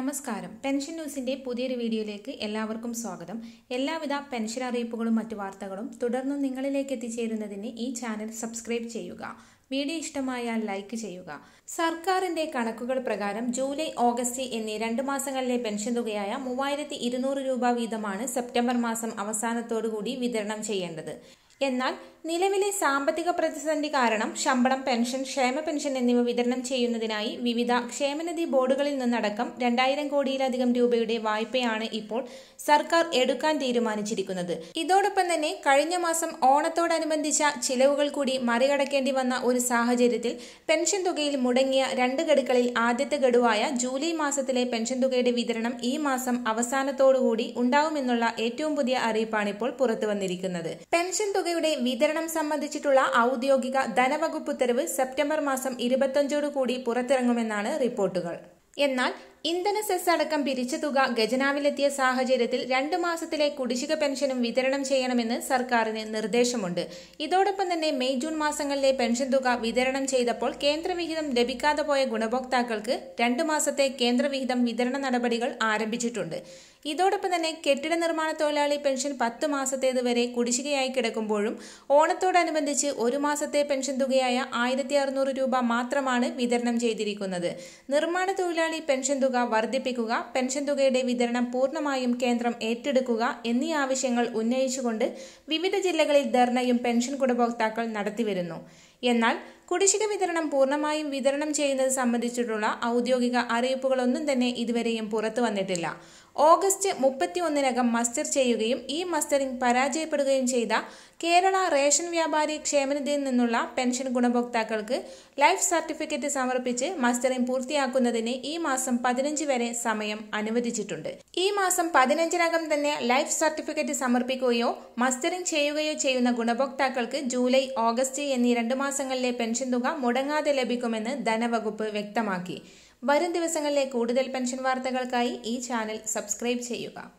നമസ്കാരം പെൻഷൻ ന്യൂസിന്റെ പുതിയൊരു വീഡിയോയിലേക്ക് എല്ലാവർക്കും സ്വാഗതം എല്ലാവിധ പെൻഷൻ അറിയിപ്പുകളും മറ്റു വാർത്തകളും തുടർന്നും നിങ്ങളിലേക്ക് എത്തിച്ചേരുന്നതിന് ഈ ചാനൽ സബ്സ്ക്രൈബ് ചെയ്യുക വീഡിയോ ഇഷ്ടമായാൽ ലൈക്ക് ചെയ്യുക സർക്കാരിന്റെ കണക്കുകൾ പ്രകാരം ജൂലൈ ഓഗസ്റ്റ് എന്നീ രണ്ട് മാസങ്ങളിലെ പെൻഷൻ തുകയായ മൂവായിരത്തി രൂപ വീതമാണ് സെപ്റ്റംബർ മാസം അവസാനത്തോടുകൂടി വിതരണം ചെയ്യേണ്ടത് എന്നാൽ നിലവിലെ സാമ്പത്തിക പ്രതിസന്ധി കാരണം ശമ്പളം പെൻഷൻ ക്ഷേമ പെൻഷൻ എന്നിവ വിതരണം ചെയ്യുന്നതിനായി വിവിധ ക്ഷേമനിധി ബോർഡുകളിൽ നിന്നടക്കം രണ്ടായിരം കോടിയിലധികം രൂപയുടെ വായ്പയാണ് ഇപ്പോൾ സർക്കാർ എടുക്കാൻ തീരുമാനിച്ചിരിക്കുന്നത് ഇതോടൊപ്പം തന്നെ കഴിഞ്ഞ മാസം ഓണത്തോടനുബന്ധിച്ച ചിലവുകൾ കൂടി മറികടക്കേണ്ടി വന്ന ഒരു സാഹചര്യത്തിൽ പെൻഷൻ തുകയിൽ മുടങ്ങിയ രണ്ട് ഗഡുക്കളിൽ ആദ്യത്തെ ഗഡുവായ ജൂലൈ മാസത്തിലെ പെൻഷൻ തുകയുടെ വിതരണം ഈ മാസം അവസാനത്തോടുകൂടി ഉണ്ടാവുമെന്നുള്ള ഏറ്റവും പുതിയ അറിയിപ്പാണ് ഇപ്പോൾ പുറത്തുവന്നിരിക്കുന്നത് പെൻഷൻ തുക തുകയുടെ വിതരണം സംബന്ധിച്ചിട്ടുള്ള ഔദ്യോഗിക ധനവകുപ്പ് ഉത്തരവ് സെപ്റ്റംബർ മാസം കൂടി പുറത്തിറങ്ങുമെന്നാണ് റിപ്പോർട്ടുകൾ എന്നാൽ ഇന്ധന സെസ് അടക്കം പിരിച്ച തുക ഖജനാവിലെത്തിയ സാഹചര്യത്തിൽ രണ്ടു മാസത്തിലെ കുടിശ്ശിക പെൻഷനും വിതരണം ചെയ്യണമെന്ന് സർക്കാരിന് നിർദ്ദേശമുണ്ട് ഇതോടൊപ്പം തന്നെ മെയ് ജൂൺ മാസങ്ങളിലെ പെൻഷൻ തുക വിതരണം ചെയ്തപ്പോൾ കേന്ദ്രവിഹിതം ലഭിക്കാതെ പോയ ഗുണഭോക്താക്കൾക്ക് രണ്ടു മാസത്തെ കേന്ദ്രവിഹിതം വിതരണ നടപടികൾ ആരംഭിച്ചിട്ടുണ്ട് ഇതോടൊപ്പം തന്നെ കെട്ടിട നിർമ്മാണ തൊഴിലാളി പെൻഷൻ പത്ത് മാസത്തേത് വരെ കുടിശ്ശികയായി കിടക്കുമ്പോഴും ഓണത്തോടനുബന്ധിച്ച് ഒരു മാസത്തെ പെൻഷൻ തുകയായ ആയിരത്തി രൂപ മാത്രമാണ് വിതരണം ചെയ്തിരിക്കുന്നത് നിർമ്മാണ തൊഴിലാളി പെൻഷൻ തുക തുക വർദ്ധിപ്പിക്കുക പെൻഷൻ തുകയുടെ വിതരണം പൂർണ്ണമായും കേന്ദ്രം ഏറ്റെടുക്കുക എന്നീ ആവശ്യങ്ങൾ ഉന്നയിച്ചുകൊണ്ട് വിവിധ ജില്ലകളിൽ ധർണയും പെൻഷൻ ഗുണഭോക്താക്കൾ നടത്തിവരുന്നു എന്നാൽ കുടിശ്ശിക വിതരണം പൂർണ്ണമായും വിതരണം ചെയ്യുന്നത് സംബന്ധിച്ചിട്ടുള്ള ഔദ്യോഗിക അറിയിപ്പുകളൊന്നും തന്നെ ഇതുവരെയും പുറത്തു വന്നിട്ടില്ല ഓഗസ്റ്റ് മുപ്പത്തി ഒന്നിനകം മസ്റ്റർ ചെയ്യുകയും ഈ മസ്റ്ററിംഗ് പരാജയപ്പെടുകയും ചെയ്ത കേരള റേഷൻ വ്യാപാരി ക്ഷേമനിധിയിൽ നിന്നുള്ള പെൻഷൻ ഗുണഭോക്താക്കൾക്ക് ലൈഫ് സർട്ടിഫിക്കറ്റ് സമർപ്പിച്ച് മസ്റ്ററിംഗ് പൂർത്തിയാക്കുന്നതിന് ഈ മാസം പതിനഞ്ച് വരെ സമയം അനുവദിച്ചിട്ടുണ്ട് ഈ മാസം പതിനഞ്ചിനകം തന്നെ ലൈഫ് സർട്ടിഫിക്കറ്റ് സമർപ്പിക്കുകയോ മസ്റ്ററിംഗ് ചെയ്യുകയോ ചെയ്യുന്ന ഗുണഭോക്താക്കൾക്ക് ജൂലൈ ഓഗസ്റ്റ് എന്നീ രണ്ട് മാസങ്ങളിലെ പെൻഷൻ പെൻഷൻ തുക മുടങ്ങാതെ ലഭിക്കുമെന്ന് ധനവകുപ്പ് വ്യക്തമാക്കി വരും ദിവസങ്ങളിലെ കൂടുതൽ പെൻഷൻ വാർത്തകൾക്കായി ഈ ചാനൽ സബ്സ്ക്രൈബ് ചെയ്യുക